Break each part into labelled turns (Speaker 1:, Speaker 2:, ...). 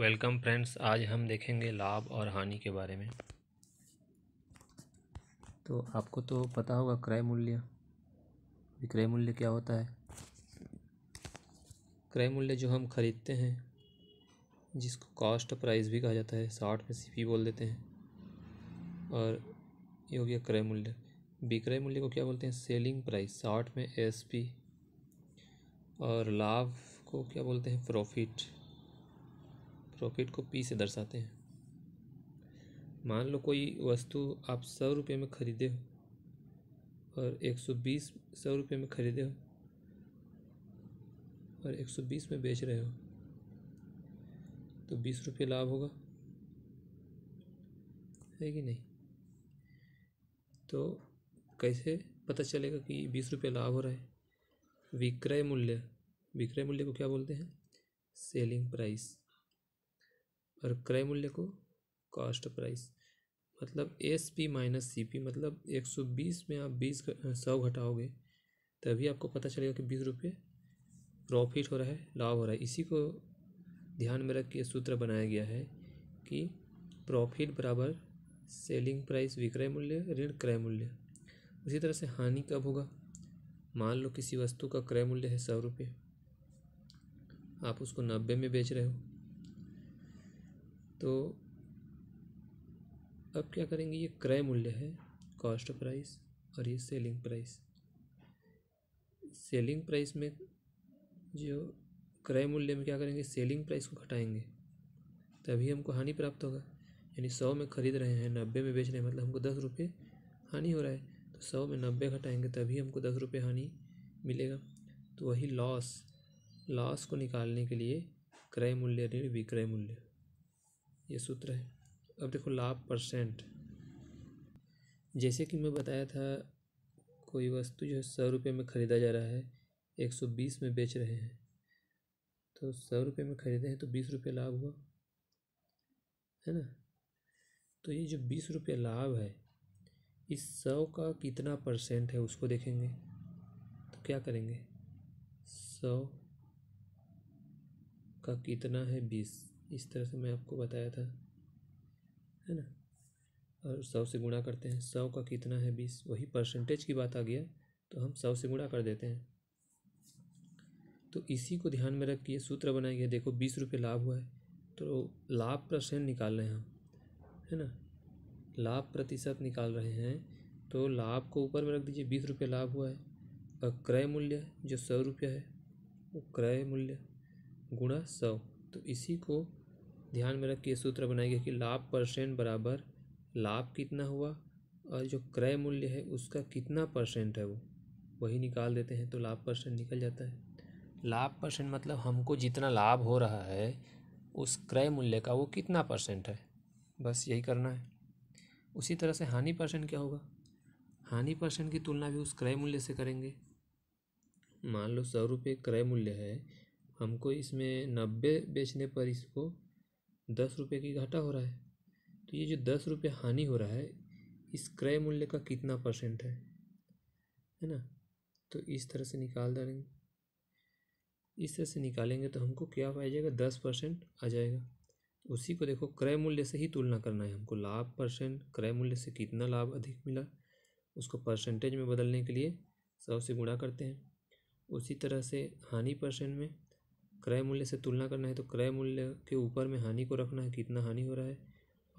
Speaker 1: welcome friends आज हम देखेंगे लाभ और हानि के बारे में तो आपको तो पता होगा क्रय मूल्य विक्रय मूल्य क्या होता है क्रय मूल्य जो हम ख़रीदते हैं जिसको कॉस्ट प्राइस भी कहा जाता है शॉर्ट में सी बोल देते हैं और ये हो गया क्रय मूल्य विक्रय मूल्य को क्या बोलते हैं सेलिंग प्राइस शॉर्ट में एस और लाभ को क्या बोलते हैं प्रॉफिट प्रॉफिट को पी से दर्शाते हैं मान लो कोई वस्तु आप सौ रुपये में ख़रीदे हो और एक सौ बीस सौ रुपये में ख़रीदे हो और एक सौ बीस में बेच रहे हो तो बीस रुपये लाभ होगा है कि नहीं तो कैसे पता चलेगा कि बीस रुपये लाभ हो रहा है विक्रय मूल्य विक्रय मूल्य को क्या बोलते हैं सेलिंग प्राइस और क्रय मूल्य को कॉस्ट प्राइस मतलब S P minus C P मतलब एक सौ बीस में आप बीस सौ घटाओगे तभी आपको पता चलेगा कि बीस रुपये प्रॉफिट हो रहा है लाभ हो रहा है इसी को ध्यान में रख के सूत्र बनाया गया है कि प्रॉफिट बराबर सेलिंग प्राइस विक्रय मूल्य ऋण क्रय मूल्य उसी तरह से हानि कब होगा मान लो किसी वस्तु का क्रय मूल्य है सौ रुपये आप उसको नब्बे में बेच रहे हो तो अब क्या करेंगे ये क्रय मूल्य है कॉस्ट प्राइस और ये सेलिंग प्राइस सेलिंग प्राइस में जो क्रय मूल्य में क्या करेंगे सेलिंग प्राइस को घटाएंगे तभी हमको हानि प्राप्त होगा यानी सौ में ख़रीद रहे हैं नब्बे में बेच रहे हैं मतलब हमको दस रुपये हानि हो रहा है तो सौ में नब्बे घटाएंगे तभी हमको दस रुपये हानि मिलेगा तो वही लॉस लॉस को निकालने के लिए क्रय मूल्य ऋण विक्रय मूल्य ये सूत्र है अब देखो लाभ परसेंट जैसे कि मैं बताया था कोई वस्तु जो है सौ रुपये में ख़रीदा जा रहा है एक सौ बीस में बेच रहे हैं तो सौ रुपये में ख़रीदे हैं तो बीस रुपये लाभ हुआ है ना तो ये जो बीस रुपये लाभ है इस सौ का कितना परसेंट है उसको देखेंगे तो क्या करेंगे सौ का कितना है बीस इस तरह से मैं आपको बताया था है ना और सौ से गुणा करते हैं सौ का कितना है बीस वही परसेंटेज की बात आ गया तो हम सौ से गुणा कर देते हैं तो इसी को ध्यान में रख के ये सूत्र बनाया गया देखो बीस रुपये लाभ हुआ है तो लाभ परसेंट निकाल रहे हैं हम है ना लाभ प्रतिशत निकाल रहे हैं तो लाभ को ऊपर में रख दीजिए बीस रुपये लाभ हुआ है और क्रय मूल्य जो सौ रुपया है वो क्रय मूल्य गुणा सौ तो इसी को ध्यान में रख के सूत्र बनाएंगे कि लाभ परसेंट बराबर लाभ कितना हुआ और जो क्रय मूल्य है उसका कितना परसेंट है वो वही निकाल देते हैं तो लाभ परसेंट निकल जाता है लाभ परसेंट मतलब हमको जितना लाभ हो रहा है उस क्रय मूल्य का वो कितना परसेंट है बस यही करना है उसी तरह से हानि परसेंट क्या होगा हानि परसेंट की तुलना भी उस क्रय मूल्य से करेंगे मान लो सौ रुपये क्रय मूल्य है हमको इसमें नब्बे बेचने पर इसको दस रुपये की घाटा हो रहा है तो ये जो दस रुपये हानि हो रहा है इस क्रय मूल्य का कितना परसेंट है है ना तो इस तरह से निकाल देंगे इस तरह से निकालेंगे तो हमको क्या आ जाएगा दस परसेंट आ जाएगा उसी को देखो क्रय मूल्य से ही तुलना करना है हमको लाभ परसेंट क्रय मूल्य से कितना लाभ अधिक मिला उसको परसेंटेज में बदलने के लिए सौ से गुणा करते हैं उसी तरह से हानि परसेंट में क्रय मूल्य से तुलना करना है तो क्रय मूल्य के ऊपर में हानि को रखना है कितना तो हानि हो रहा है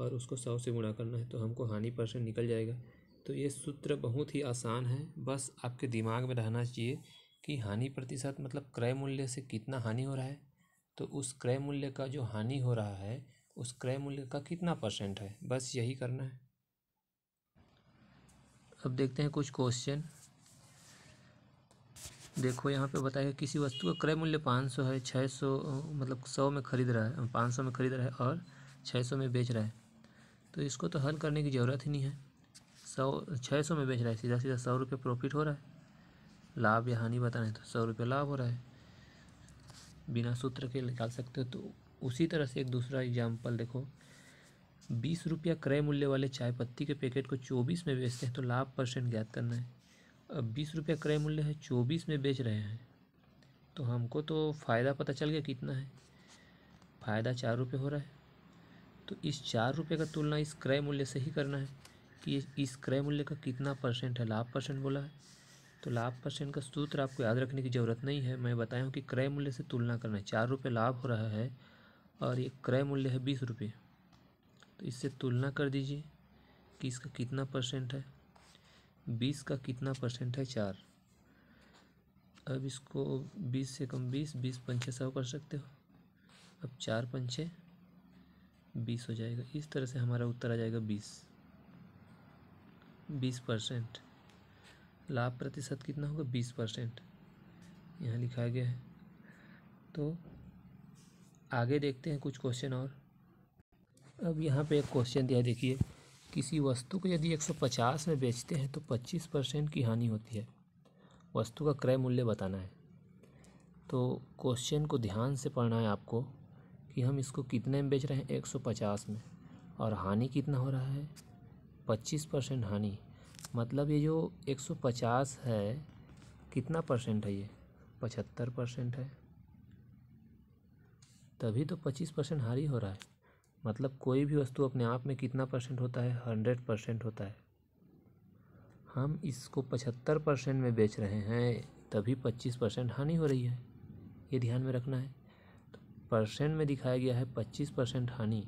Speaker 1: और उसको सौ से गुणा करना है तो हमको हानि परसेंट निकल जाएगा तो ये सूत्र बहुत ही आसान है बस आपके दिमाग में रहना चाहिए कि हानि प्रतिशत मतलब क्रय मूल्य से कितना हानि हो रहा है तो उस क्रय मूल्य का जो हानि हो रहा है उस क्रय मूल्य का कितना परसेंट है बस यही करना है अब देखते हैं कुछ क्वेश्चन देखो यहाँ पे बताया किसी वस्तु का क्रय मूल्य पाँच सौ है छः सौ मतलब सौ में खरीद रहा है पाँच सौ में खरीद रहा है और छः सौ में बेच रहा है तो इसको तो हल करने की ज़रूरत ही नहीं है सौ छः सौ में बेच रहा है सीधा सीधा सौ रुपये प्रॉफिट हो रहा है लाभ या हानि बताना है तो सौ रुपये लाभ हो रहा है बिना सूत्र के निकाल सकते हो तो उसी तरह से एक दूसरा एग्जाम्पल देखो बीस रुपया क्रय मूल्य वाले चाय पत्ती के पैकेट को चौबीस में बेचते हैं तो लाभ परसेंट ज्ञात करना है अब बीस रुपये क्रय मूल्य है चौबीस में बेच रहे हैं तो हमको तो फ़ायदा पता चल गया कितना है फ़ायदा चार रुपये हो रहा है तो इस चार रुपये का तुलना इस क्रय मूल्य से ही करना है कि इस क्रय मूल्य का कितना परसेंट है लाभ परसेंट बोला है तो लाभ परसेंट का सूत्र आपको याद रखने की ज़रूरत नहीं है मैं बताया हूँ कि क्रय मूल्य से तुलना करना है चार रुपये लाभ हो रहा है और ये क्रय मूल्य है बीस रुपये तो इससे तुलना कर दीजिए कि इसका कितना परसेंट है बीस का कितना परसेंट है चार अब इसको बीस से कम बीस बीस पंचे सौ कर सकते हो अब चार पंचे बीस हो जाएगा इस तरह से हमारा उत्तर आ जाएगा बीस बीस परसेंट लाभ प्रतिशत कितना होगा बीस परसेंट यहाँ लिखा गया है तो आगे देखते हैं कुछ क्वेश्चन और अब यहाँ पे एक क्वेश्चन दिया देखिए किसी वस्तु को यदि 150 में बेचते हैं तो 25 परसेंट की हानि होती है वस्तु का क्रय मूल्य बताना है तो क्वेश्चन को ध्यान से पढ़ना है आपको कि हम इसको कितने में बेच रहे हैं 150 में और हानि कितना हो रहा है 25 परसेंट हानि मतलब ये जो 150 है कितना परसेंट है ये 75 परसेंट है तभी तो 25 परसेंट हानि हो रहा है मतलब कोई भी वस्तु अपने आप में कितना परसेंट होता है हंड्रेड परसेंट होता है हम इसको पचहत्तर परसेंट में बेच रहे हैं तभी पच्चीस परसेंट हानि हो रही है ये ध्यान में रखना है तो परसेंट में दिखाया गया है पच्चीस परसेंट हानि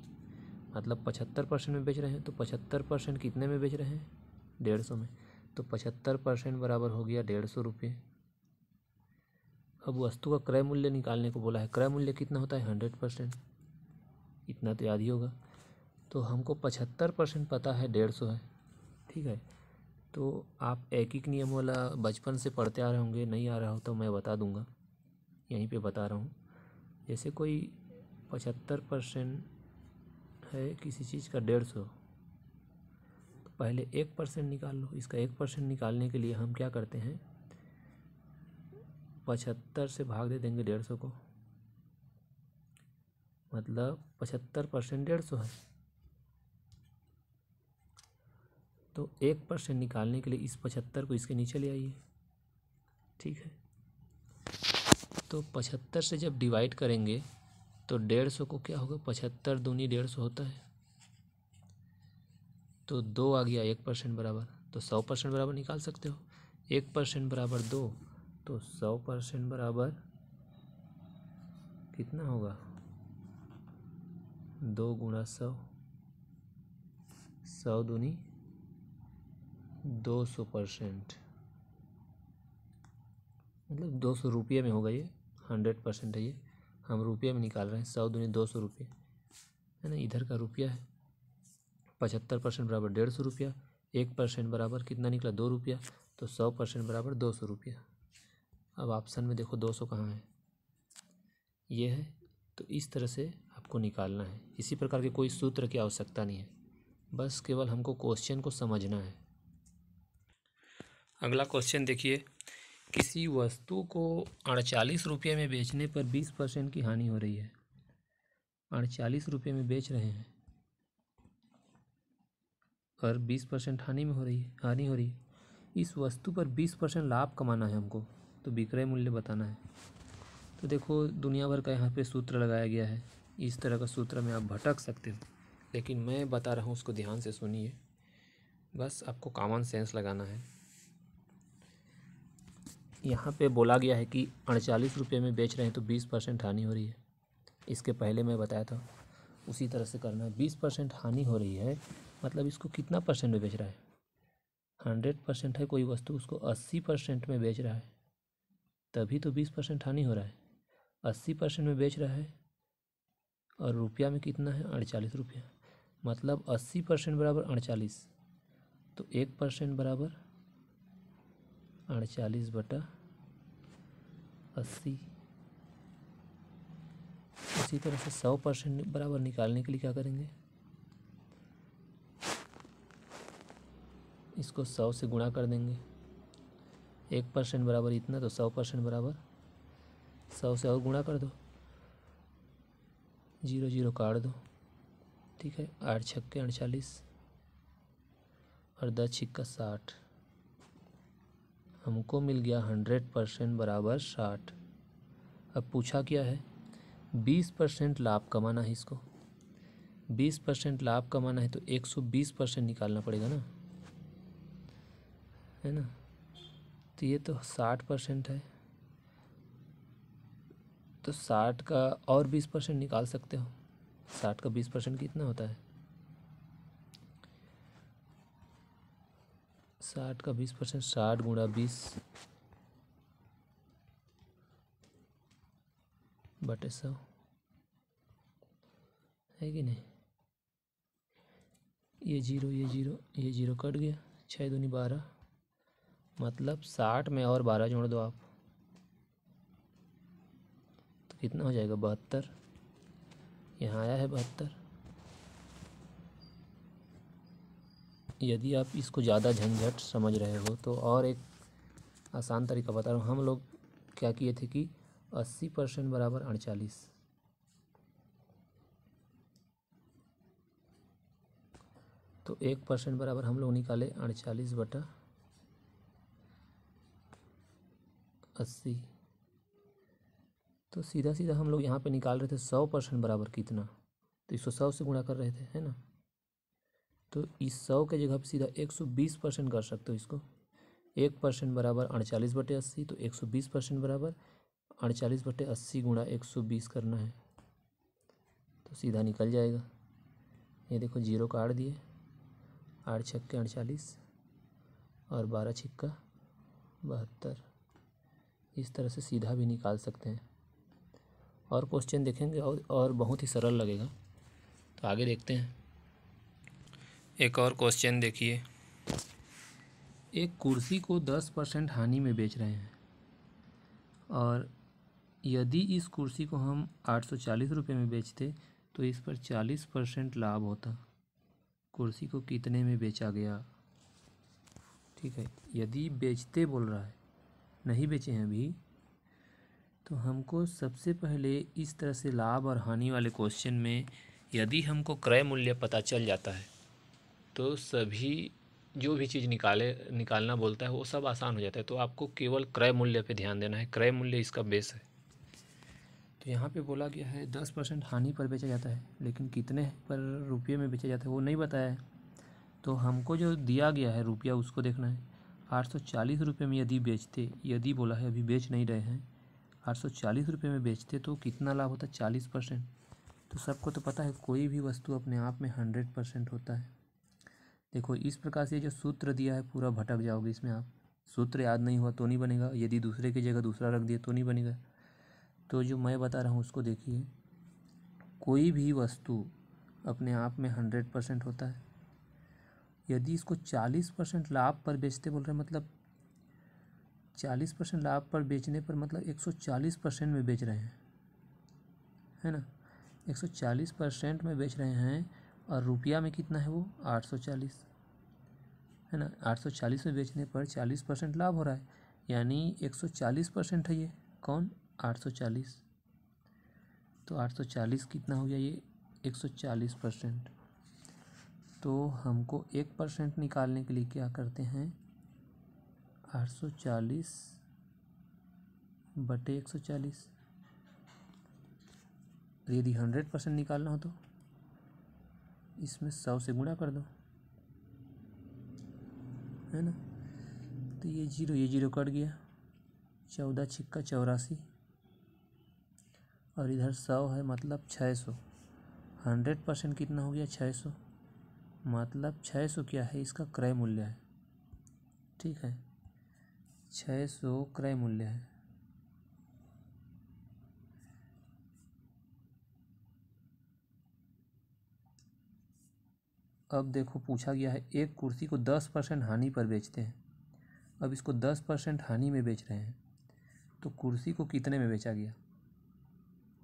Speaker 1: मतलब पचहत्तर परसेंट में बेच रहे हैं तो पचहत्तर परसेंट कितने में बेच रहे हैं डेढ़ सौ में तो पचहत्तर परसेंट बराबर हो गया डेढ़ सौ रुपये अब वस्तु का क्रय मूल्य निकालने को बोला है क्रय मूल्य कितना होता है हंड्रेड परसेंट इतना तो याद ही होगा तो हमको पचहत्तर परसेंट पता है डेढ़ सौ है ठीक है तो आप एक एक नियम वाला बचपन से पढ़ते आ रहे होंगे नहीं आ रहा हो तो मैं बता दूंगा यहीं पे बता रहा हूँ जैसे कोई पचहत्तर परसेंट है किसी चीज़ का डेढ़ सौ तो पहले एक परसेंट निकाल लो इसका एक परसेंट निकालने के लिए हम क्या करते हैं पचहत्तर से भाग दे देंगे डेढ़ सौ को मतलब पचहत्तर परसेंट डेढ़ सौ है तो एक परसेंट निकालने के लिए इस पचहत्तर को इसके नीचे ले आइए ठीक है तो पचहत्तर से जब डिवाइड करेंगे तो डेढ़ सौ को क्या होगा पचहत्तर दूनी डेढ़ सौ होता है तो दो आ गया एक परसेंट बराबर तो सौ परसेंट बराबर निकाल सकते हो एक परसेंट बराबर दो तो सौ परसेंट बराबर कितना होगा दो गुणा सौ सौ दूनी दो सौ परसेंट मतलब दो सौ रुपये में होगा ये हंड्रेड परसेंट है ये हम रुपये में निकाल रहे हैं सौ दूनी दो सौ रुपये है ना इधर का रुपया है पचहत्तर परसेंट बराबर डेढ़ सौ रुपया एक परसेंट बराबर कितना निकला दो रुपया तो सौ परसेंट बराबर दो सौ रुपया अब ऑप्शन में देखो दो सौ कहाँ है ये है तो इस तरह से को निकालना है किसी प्रकार के कोई सूत्र की आवश्यकता नहीं है बस केवल हमको क्वेश्चन को समझना है अगला क्वेश्चन देखिए किसी वस्तु को अड़चालीस रुपये में बेचने पर बीस परसेंट की हानि हो रही है अड़चालीस रुपये में बेच रहे हैं पर बीस परसेंट हानि में हो रही है हानि हो रही है इस वस्तु पर बीस परसेंट लाभ कमाना है हमको तो विक्रय मूल्य बताना है तो देखो दुनिया भर का यहाँ पे सूत्र लगाया गया है इस तरह का सूत्र में आप भटक सकते हो लेकिन मैं बता रहा हूँ उसको ध्यान से सुनिए बस आपको कॉमन सेंस लगाना है यहाँ पे बोला गया है कि अड़चालीस रुपये में बेच रहे हैं तो बीस परसेंट हानि हो रही है इसके पहले मैं बताया था उसी तरह से करना है बीस परसेंट हानि हो रही है मतलब इसको कितना परसेंट में बेच रहा है हंड्रेड परसेंट है कोई वस्तु उसको अस्सी परसेंट में बेच रहा है तभी तो बीस परसेंट हानि हो रहा है अस्सी परसेंट में बेच रहा है और रुपया में कितना है अड़चालीस रुपया मतलब अस्सी परसेंट बराबर अड़चालीस तो एक परसेंट बराबर अड़चालीस बटा अस्सी इसी तरह से सौ परसेंट बराबर निकालने के लिए क्या करेंगे इसको सौ से गुणा कर देंगे एक परसेंट बराबर इतना तो सौ परसेंट बराबर सौ से और गुणा कर दो जीरो जीरो काट दो ठीक है आठ छक्के अड़चालीस और दस छिक्का साठ हमको मिल गया हंड्रेड परसेंट बराबर साठ अब पूछा क्या है बीस परसेंट लाभ कमाना है इसको बीस परसेंट लाभ कमाना है तो एक सौ बीस परसेंट निकालना पड़ेगा ना है ना तो ये तो साठ परसेंट है तो साठ का और बीस परसेंट निकाल सकते हो साठ का बीस परसेंट कितना होता है साठ का बीस परसेंट साठ गुणा बीस बटे सौ है कि नहीं ये जीरो ये जीरो ये जीरो कट गया छः दूनी बारह मतलब साठ में और बारह जोड़ दो आप कितना हो जाएगा बहत्तर यहाँ आया है बहत्तर यदि आप इसको ज़्यादा झंझट समझ रहे हो तो और एक आसान तरीका बता रहा हूँ हम लोग क्या किए थे कि अस्सी परसेंट बराबर अड़चालीस तो एक परसेंट बराबर हम लोग निकाले अड़चालीस बटा अस्सी तो सीधा सीधा हम लोग यहाँ पे निकाल रहे थे सौ परसेंट बराबर कितना तो इसको सौ से गुणा कर रहे थे है ना तो इस सौ के जगह पे सीधा एक सौ बीस परसेंट कर सकते हो इसको एक परसेंट बराबर अड़चालीस बटे अस्सी तो एक सौ बीस परसेंट बराबर अड़चालीस बटे अस्सी गुणा एक सौ बीस करना है तो सीधा निकल जाएगा ये देखो जीरो काट दिए आठ छक्के अड़चालीस और बारह छिक्का बहत्तर इस तरह से सीधा भी निकाल सकते हैं और क्वेश्चन देखेंगे और, और बहुत ही सरल लगेगा तो आगे देखते हैं एक और क्वेश्चन देखिए एक कुर्सी को दस परसेंट हानि में बेच रहे हैं और यदि इस कुर्सी को हम आठ सौ चालीस रुपये में बेचते तो इस पर चालीस परसेंट लाभ होता कुर्सी को कितने में बेचा गया ठीक है यदि बेचते बोल रहा है नहीं बेचे हैं अभी तो हमको सबसे पहले इस तरह से लाभ और हानि वाले क्वेश्चन में यदि हमको क्रय मूल्य पता चल जाता है तो सभी जो भी चीज़ निकाले निकालना बोलता है वो सब आसान हो जाता है तो आपको केवल क्रय मूल्य पे ध्यान देना है क्रय मूल्य इसका बेस है तो यहाँ पे बोला गया है दस परसेंट हानि पर बेचा जाता है लेकिन कितने पर रुपये में बेचा जाता है वो नहीं बताया है तो हमको जो दिया गया है रुपया उसको देखना है आठ सौ चालीस रुपये में यदि बेचते यदि बोला है अभी बेच नहीं रहे हैं आठ सौ चालीस रुपये में बेचते तो कितना लाभ होता चालीस परसेंट तो सबको तो पता है कोई भी वस्तु अपने आप में हंड्रेड परसेंट होता है देखो इस प्रकार से जो सूत्र दिया है पूरा भटक जाओगे इसमें आप सूत्र याद नहीं हुआ तो नहीं बनेगा यदि दूसरे की जगह दूसरा रख दिया तो नहीं बनेगा तो जो मैं बता रहा हूँ उसको देखिए कोई भी वस्तु अपने आप में हंड्रेड परसेंट होता है यदि इसको चालीस परसेंट लाभ पर बेचते बोल रहे मतलब चालीस परसेंट लाभ पर बेचने पर मतलब एक सौ चालीस परसेंट में बेच रहे हैं है ना एक सौ चालीस परसेंट में बेच रहे हैं और रुपया में कितना है वो आठ सौ चालीस है ना आठ सौ चालीस में बेचने पर चालीस परसेंट लाभ हो रहा है यानी एक सौ चालीस परसेंट है ये कौन आठ सौ चालीस तो आठ सौ चालीस कितना हो गया ये एक सौ चालीस परसेंट तो हमको एक परसेंट निकालने के लिए क्या करते हैं आठ सौ चालीस बटे एक सौ चालीस यदि हंड्रेड परसेंट निकालना हो तो इसमें सौ से गुणा कर दो है ना तो ये जीरो ये जीरो कट गया चौदह छिक्का चौरासी और इधर सौ है मतलब छः सौ हंड्रेड परसेंट कितना हो गया छः सौ मतलब छः सौ क्या है इसका क्रय मूल्य है ठीक है छः सौ क्रय मूल्य है अब देखो पूछा गया है एक कुर्सी को दस परसेंट हानि पर बेचते हैं अब इसको दस परसेंट हानि में बेच रहे हैं तो कुर्सी को कितने में बेचा गया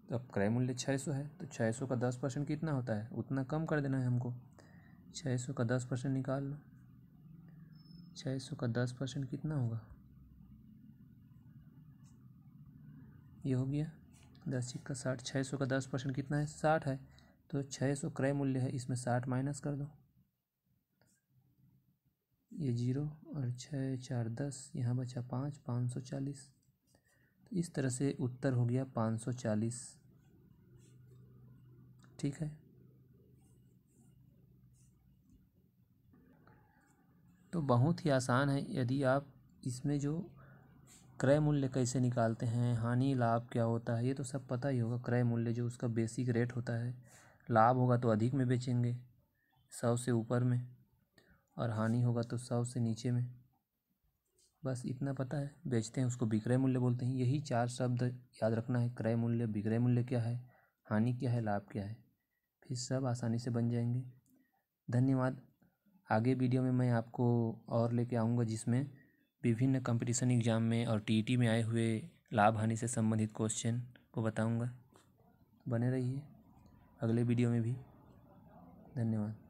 Speaker 1: तो अब क्रय मूल्य छः सौ है तो छः सौ का दस परसेंट कितना होता है उतना कम कर देना है हमको छः सौ का दस परसेंट निकाल लो छः सौ का दस परसेंट कितना होगा ये हो गया दस एक का साठ छः सौ का दस परसेंट कितना है साठ है तो छः सौ क्रय मूल्य है इसमें साठ माइनस कर दो ये जीरो और छः चार दस यहाँ बचा पाँच पाँच सौ चालीस तो इस तरह से उत्तर हो गया पाँच सौ चालीस ठीक है तो बहुत ही आसान है यदि आप इसमें जो क्रय मूल्य कैसे निकालते हैं हानि लाभ क्या होता है ये तो सब पता ही होगा क्रय मूल्य जो उसका बेसिक रेट होता है लाभ होगा तो अधिक में बेचेंगे सौ से ऊपर में और हानि होगा तो सौ से नीचे में बस इतना पता है बेचते हैं उसको विक्रय मूल्य बोलते हैं यही चार शब्द याद रखना है क्रय मूल्य विक्रय मूल्य क्या है हानि क्या है लाभ क्या है फिर सब आसानी से बन जाएंगे धन्यवाद आगे वीडियो में मैं आपको और लेके आऊँगा जिसमें विभिन्न कंपटीशन एग्जाम में और टी e में आए हुए लाभ हानि से संबंधित क्वेश्चन को बताऊंगा बने रहिए अगले वीडियो में भी धन्यवाद